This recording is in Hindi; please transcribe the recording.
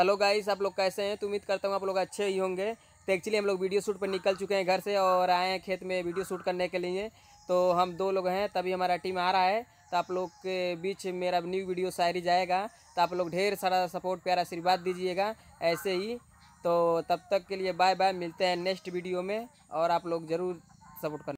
हेलो गाइस आप लोग कैसे हैं तो उम्मीद करता हूँ आप लोग अच्छे ही होंगे तो एक्चुअली हम लोग वीडियो शूट पर निकल चुके हैं घर से और आए हैं खेत में वीडियो शूट करने के लिए तो हम दो लोग हैं तभी हमारा टीम आ रहा है तो आप लोग के बीच मेरा न्यू वीडियो शायरी जाएगा तो आप लोग ढेर सारा सपोर्ट प्यार आशीर्वाद दीजिएगा ऐसे ही तो तब तक के लिए बाय बाय मिलते हैं नेक्स्ट वीडियो में और आप लोग ज़रूर सपोर्ट